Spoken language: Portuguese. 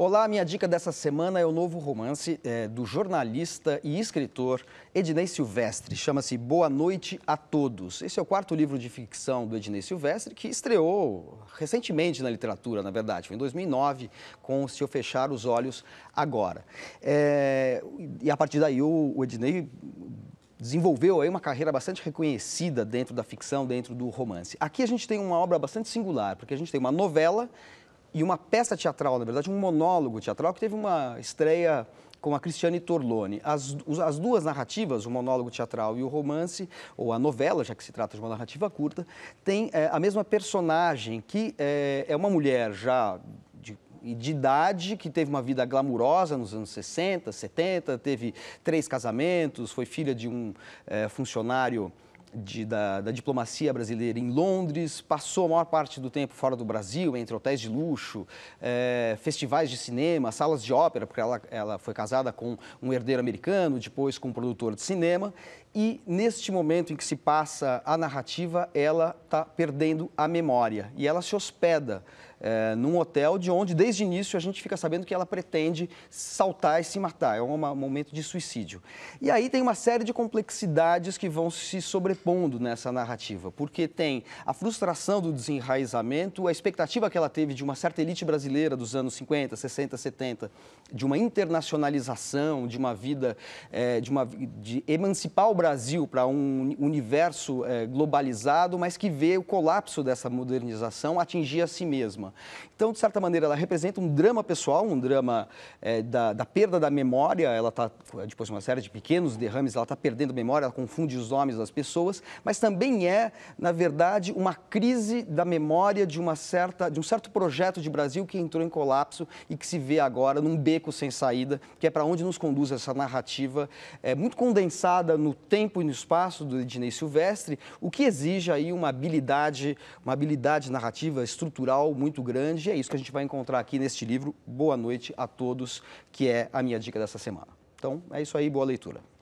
Olá, minha dica dessa semana é o novo romance é, do jornalista e escritor Ednei Silvestre. Chama-se Boa Noite a Todos. Esse é o quarto livro de ficção do Ednei Silvestre, que estreou recentemente na literatura, na verdade. Foi em 2009, com Se Eu Fechar os Olhos Agora. É, e a partir daí, o, o Ednei desenvolveu aí uma carreira bastante reconhecida dentro da ficção, dentro do romance. Aqui a gente tem uma obra bastante singular, porque a gente tem uma novela e uma peça teatral, na verdade, um monólogo teatral que teve uma estreia com a Cristiane Torlone. As, as duas narrativas, o monólogo teatral e o romance, ou a novela, já que se trata de uma narrativa curta, tem é, a mesma personagem, que é, é uma mulher já de idade, que teve uma vida glamurosa nos anos 60, 70, teve três casamentos, foi filha de um é, funcionário de, da, da, diplomacia brasileira em Londres, passou a maior parte do tempo fora do Brasil, entre hotéis de luxo, é, festivais de cinema, salas de ópera, porque ela, ela foi casada com um herdeiro americano, depois com um produtor de cinema. E neste momento em que se passa a narrativa, ela está perdendo a memória e ela se hospeda é, num hotel de onde, desde o início, a gente fica sabendo que ela pretende saltar e se matar. É um momento de suicídio. E aí tem uma série de complexidades que vão se sobrepondo nessa narrativa, porque tem a frustração do desenraizamento, a expectativa que ela teve de uma certa elite brasileira dos anos 50, 60, 70, de uma internacionalização, de uma vida, é, de, uma, de emancipar o Brasil para um universo é, globalizado, mas que vê o colapso dessa modernização atingir a si mesma. Então, de certa maneira, ela representa um drama pessoal, um drama é, da, da, perda da memória. Ela está, depois de uma série de pequenos derrames, ela está perdendo memória, ela confunde os nomes das pessoas, mas também é, na verdade, uma crise da memória de, uma certa, de um certo projeto de Brasil que entrou em colapso e que se vê agora num beco sem saída, que é para onde nos conduz essa narrativa é, muito condensada no tempo e no espaço do Ednei Silvestre, o que exige aí uma habilidade, uma habilidade narrativa estrutural muito muito grande. E é isso que a gente vai encontrar aqui neste livro, Boa Noite a Todos, que é a minha dica dessa semana. Então, é isso aí, boa leitura.